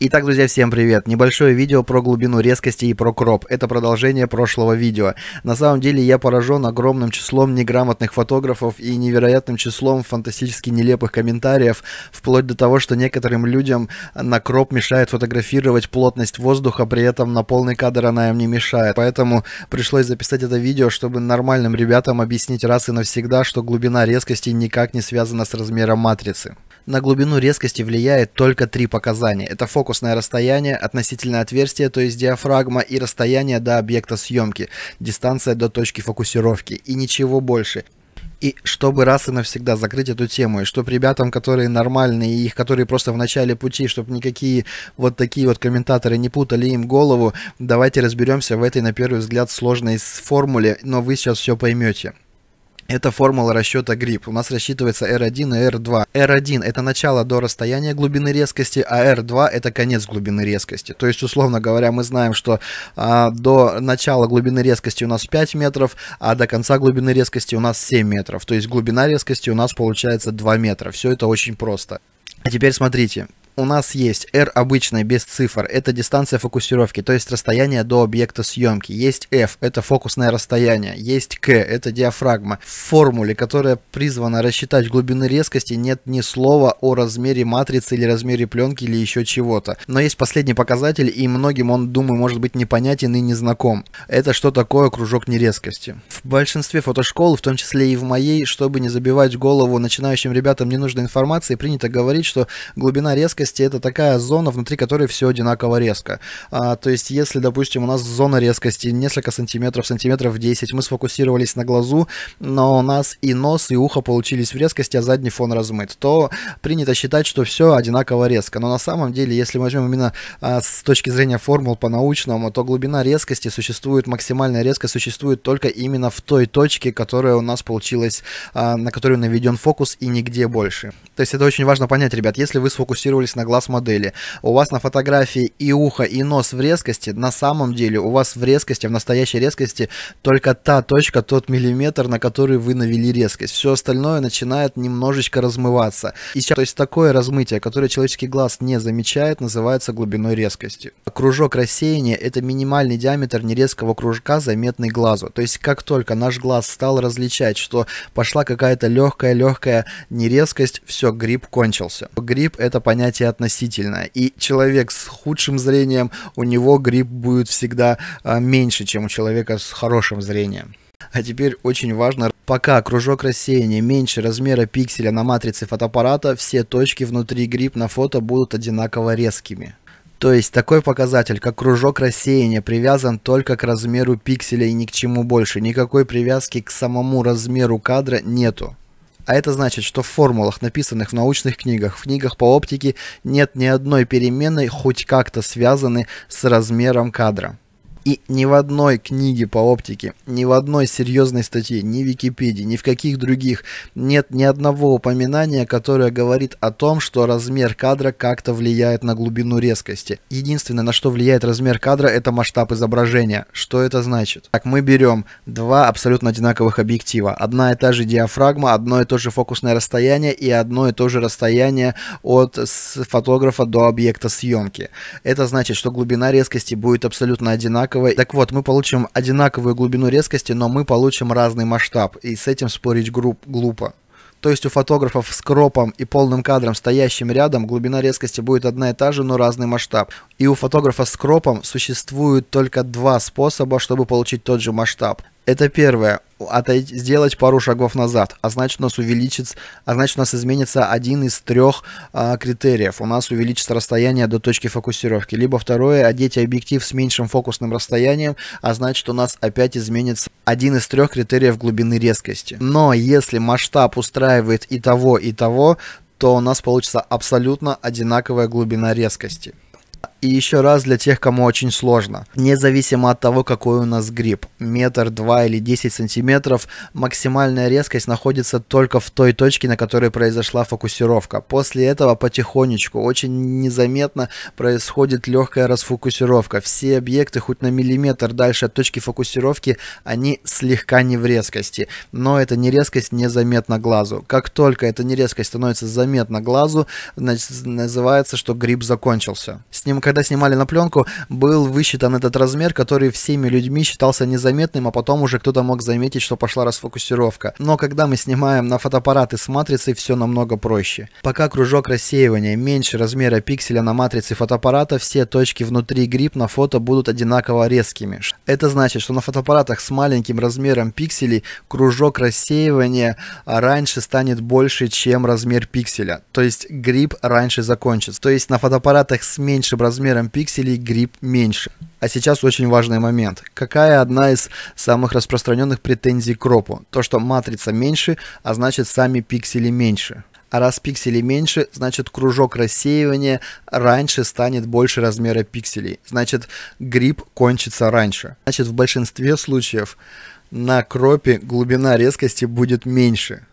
Итак, друзья, всем привет! Небольшое видео про глубину резкости и про кроп. Это продолжение прошлого видео. На самом деле я поражен огромным числом неграмотных фотографов и невероятным числом фантастически нелепых комментариев, вплоть до того, что некоторым людям на кроп мешает фотографировать плотность воздуха, при этом на полный кадр она им не мешает. Поэтому пришлось записать это видео, чтобы нормальным ребятам объяснить раз и навсегда, что глубина резкости никак не связана с размером матрицы. На глубину резкости влияет только три показания. Это фокусное расстояние, относительное отверстие, то есть диафрагма, и расстояние до объекта съемки, дистанция до точки фокусировки и ничего больше. И чтобы раз и навсегда закрыть эту тему, и чтобы ребятам, которые нормальные, и их, которые просто в начале пути, чтобы никакие вот такие вот комментаторы не путали им голову, давайте разберемся в этой, на первый взгляд, сложной формуле, но вы сейчас все поймете. Это формула расчета грипп. У нас рассчитывается R1 и R2. R1 это начало до расстояния глубины резкости, а R2 это конец глубины резкости. То есть, условно говоря, мы знаем, что а, до начала глубины резкости у нас 5 метров, а до конца глубины резкости у нас 7 метров. То есть глубина резкости у нас получается 2 метра. Все это очень просто. А теперь смотрите, у нас есть R обычная, без цифр, это дистанция фокусировки, то есть расстояние до объекта съемки. Есть F, это фокусное расстояние. Есть K, это диафрагма. В формуле, которая призвана рассчитать глубины резкости, нет ни слова о размере матрицы или размере пленки или еще чего-то. Но есть последний показатель, и многим он, думаю, может быть непонятен и незнаком. Это что такое кружок нерезкости. В большинстве фотошкол, в том числе и в моей, чтобы не забивать голову начинающим ребятам ненужной информации, принято говорить, что глубина резкости резкости это такая зона, внутри которой все одинаково резко. А, то есть, если, допустим, у нас зона резкости несколько сантиметров, сантиметров 10, мы сфокусировались на глазу, но у нас и нос, и ухо получились в резкости, а задний фон размыт, то принято считать, что все одинаково резко. Но на самом деле, если мы возьмем именно а, с точки зрения формул по-научному, то глубина резкости существует, максимальная резкость существует только именно в той точке, которая у нас получилась, а, на которую наведен фокус и нигде больше. То есть это очень важно понять, ребят, если вы сфокусировались на глаз модели. У вас на фотографии и ухо, и нос в резкости. На самом деле у вас в резкости, в настоящей резкости только та точка, тот миллиметр, на который вы навели резкость. Все остальное начинает немножечко размываться. И сейчас, то есть такое размытие, которое человеческий глаз не замечает, называется глубиной резкости. Кружок рассеяния – это минимальный диаметр нерезкого кружка, заметный глазу. То есть как только наш глаз стал различать, что пошла какая-то легкая-легкая нерезкость, все, грипп кончился. Грипп – это понятие восприятие относительно. И человек с худшим зрением, у него грипп будет всегда а, меньше, чем у человека с хорошим зрением. А теперь очень важно, пока кружок рассеяния меньше размера пикселя на матрице фотоаппарата, все точки внутри грипп на фото будут одинаково резкими. То есть такой показатель, как кружок рассеяния, привязан только к размеру пикселя и ни к чему больше. Никакой привязки к самому размеру кадра нету. А это значит, что в формулах, написанных в научных книгах, в книгах по оптике нет ни одной переменной, хоть как-то связанной с размером кадра. И ни в одной книге по оптике, ни в одной серьезной статье, ни в Википедии, ни в каких других нет ни одного упоминания, которое говорит о том, что размер кадра как-то влияет на глубину резкости. Единственное, на что влияет размер кадра, это масштаб изображения. Что это значит? Так, мы берем два абсолютно одинаковых объектива. Одна и та же диафрагма, одно и то же фокусное расстояние и одно и то же расстояние от фотографа до объекта съемки. Это значит, что глубина резкости будет абсолютно одинаковой одинаково. Так вот, мы получим одинаковую глубину резкости, но мы получим разный масштаб, и с этим спорить групп глупо. То есть у фотографов с кропом и полным кадром, стоящим рядом, глубина резкости будет одна и та же, но разный масштаб. И у фотографа с кропом существует только два способа, чтобы получить тот же масштаб. Это первое. Отойти, сделать пару шагов назад, а значит у нас увеличится, а значит у нас изменится один из трех а, критериев. У нас увеличится расстояние до точки фокусировки. Либо второе, одеть объектив с меньшим фокусным расстоянием, а значит у нас опять изменится один из трех критериев глубины резкости. Но если масштаб устраивает и того, и того, то у нас получится абсолютно одинаковая глубина резкости. И еще раз для тех, кому очень сложно. Независимо от того, какой у нас гриб, метр, два или десять сантиметров, максимальная резкость находится только в той точке, на которой произошла фокусировка. После этого потихонечку, очень незаметно происходит легкая расфокусировка. Все объекты хоть на миллиметр дальше от точки фокусировки, они слегка не в резкости. Но эта нерезкость незаметна глазу. Как только эта нерезкость становится заметна глазу, называется, что гриб закончился. С ним, когда снимали на пленку, был высчитан этот размер, который всеми людьми считался незаметным, а потом уже кто-то мог заметить, что пошла расфокусировка. Но когда мы снимаем на фотоаппараты с матрицей, все намного проще. Пока кружок рассеивания меньше размера пикселя на матрице фотоаппарата, все точки внутри грипп на фото будут одинаково резкими. Это значит, что на фотоаппаратах с маленьким размером пикселей кружок рассеивания раньше станет больше, чем размер пикселя. То есть грипп раньше закончится. То есть на фотоаппаратах с меньшим размером размером пикселей грипп меньше. А сейчас очень важный момент. Какая одна из самых распространенных претензий к ропу? То, что матрица меньше, а значит сами пиксели меньше. А раз пикселей меньше, значит кружок рассеивания раньше станет больше размера пикселей. Значит грипп кончится раньше. Значит в большинстве случаев на кропе глубина резкости будет меньше.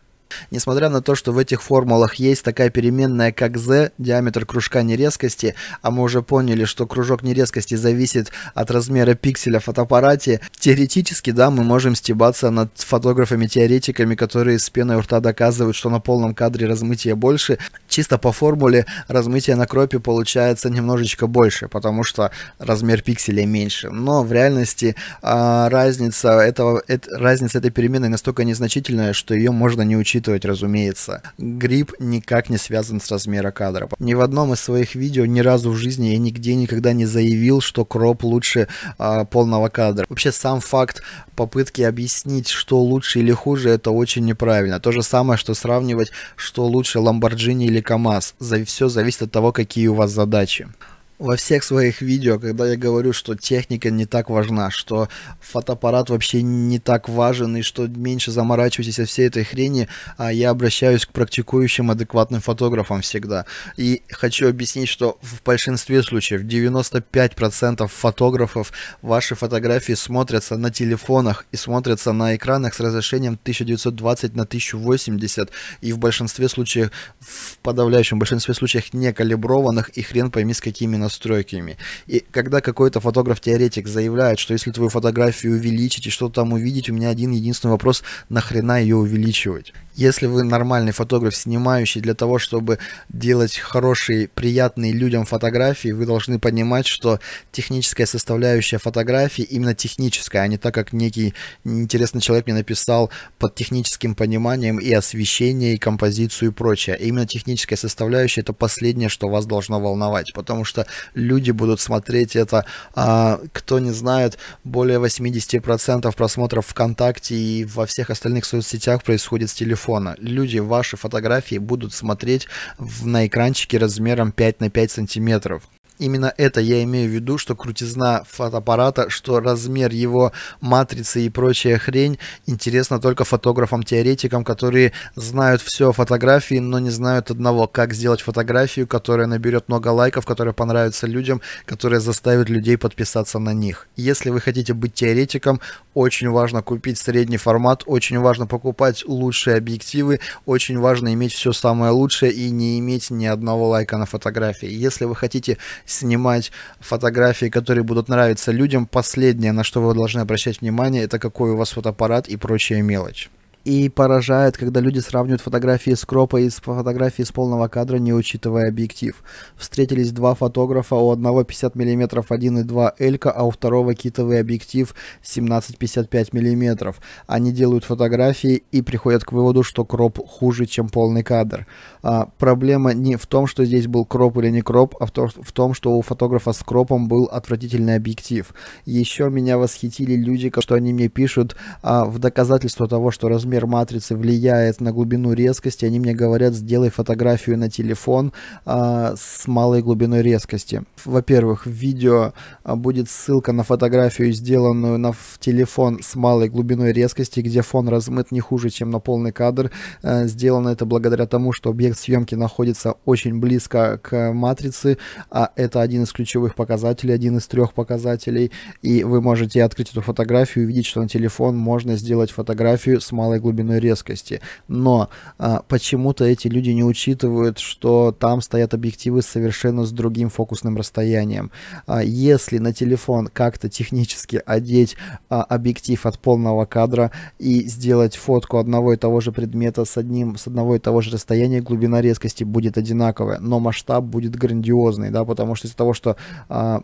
Несмотря на то, что в этих формулах есть такая переменная, как z, диаметр кружка нерезкости, а мы уже поняли, что кружок нерезкости зависит от размера пикселя в фотоаппарате, теоретически, да, мы можем стебаться над фотографами-теоретиками, которые с пеной у рта доказывают, что на полном кадре размытие больше. Чисто по формуле размытие на кропе получается немножечко больше, потому что размер пикселя меньше. Но в реальности а, разница, этого, разница этой переменной настолько незначительная, что ее можно не учитывать учитывать, разумеется. гриб никак не связан с размером кадра. Ни в одном из своих видео ни разу в жизни я нигде никогда не заявил, что кроп лучше э, полного кадра. Вообще сам факт попытки объяснить, что лучше или хуже, это очень неправильно. То же самое, что сравнивать, что лучше Lamborghini или КамАЗ. За, все зависит от того, какие у вас задачи во всех своих видео, когда я говорю, что техника не так важна, что фотоаппарат вообще не так важен и что меньше заморачивайтесь о всей этой хрени, а я обращаюсь к практикующим адекватным фотографам всегда. И хочу объяснить, что в большинстве случаев 95% фотографов ваши фотографии смотрятся на телефонах и смотрятся на экранах с разрешением 1920 на 1080 и в большинстве случаев, в подавляющем большинстве случаев не калиброванных и хрен пойми с какими настройками. И когда какой-то фотограф-теоретик заявляет, что если твою фотографию увеличить и что-то там увидеть, у меня один единственный вопрос, нахрена ее увеличивать? Если вы нормальный фотограф, снимающий для того, чтобы делать хорошие, приятные людям фотографии, вы должны понимать, что техническая составляющая фотографии именно техническая, а не так, как некий интересный человек мне написал под техническим пониманием и освещение, и композицию и прочее. А именно техническая составляющая это последнее, что вас должно волновать, потому что люди будут смотреть это, а, кто не знает, более 80% просмотров ВКонтакте и во всех остальных соцсетях происходит с телефона телефона. Люди ваши фотографии будут смотреть в, на экранчике размером 5 на 5 сантиметров. Именно это я имею в виду, что крутизна фотоаппарата, что размер его матрицы и прочая хрень интересна только фотографам-теоретикам, которые знают все о фотографии, но не знают одного, как сделать фотографию, которая наберет много лайков, которая понравится людям, которая заставит людей подписаться на них. Если вы хотите быть теоретиком, очень важно купить средний формат, очень важно покупать лучшие объективы, очень важно иметь все самое лучшее и не иметь ни одного лайка на фотографии. Если вы хотите снимать фотографии, которые будут нравиться людям. Последнее, на что вы должны обращать внимание, это какой у вас фотоаппарат и прочая мелочь. И поражает, когда люди сравнивают фотографии с кропа и с фотографии с полного кадра, не учитывая объектив. Встретились два фотографа, у одного 50 мм 1,2 элька, а у второго китовый объектив 17-55 мм. Они делают фотографии и приходят к выводу, что кроп хуже, чем полный кадр. А, проблема не в том, что здесь был кроп или не кроп, а в, то, в том, что у фотографа с кропом был отвратительный объектив. Еще меня восхитили люди, что они мне пишут а, в доказательство того, что размер размер матрицы влияет на глубину резкости. Они мне говорят, сделай фотографию на телефон а, с малой глубиной резкости. Во-первых, в видео а, будет ссылка на фотографию, сделанную на телефон с малой глубиной резкости, где фон размыт не хуже, чем на полный кадр. А, сделано это благодаря тому, что объект съемки находится очень близко к матрице, а это один из ключевых показателей, один из трех показателей, и вы можете открыть эту фотографию и увидеть, что на телефон можно сделать фотографию с малой глубиной глубиной резкости. Но а, почему-то эти люди не учитывают, что там стоят объективы совершенно с другим фокусным расстоянием. А, если на телефон как-то технически одеть а, объектив от полного кадра и сделать фотку одного и того же предмета с одним, с одного и того же расстояния, глубина резкости будет одинаковая, но масштаб будет грандиозный, да, потому что из-за того, что а,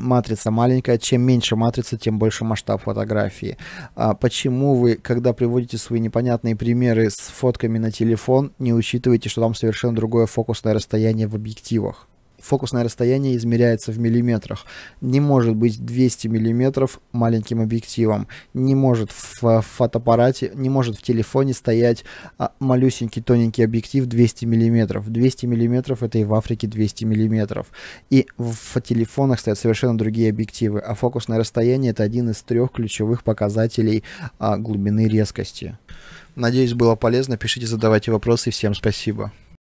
матрица маленькая, чем меньше матрица, тем больше масштаб фотографии. А почему вы, когда приводите свои непонятные примеры с фотками на телефон, не учитываете, что там совершенно другое фокусное расстояние в объективах? фокусное расстояние измеряется в миллиметрах. Не может быть 200 миллиметров маленьким объективом. Не может э, в фотоаппарате, не может в телефоне стоять а, малюсенький тоненький объектив 200 миллиметров. 200 миллиметров это и в Африке 200 миллиметров. И в телефонах стоят совершенно другие объективы. А фокусное расстояние это один из трех ключевых показателей а, глубины резкости. Надеюсь, было полезно. Пишите, задавайте вопросы. Всем спасибо.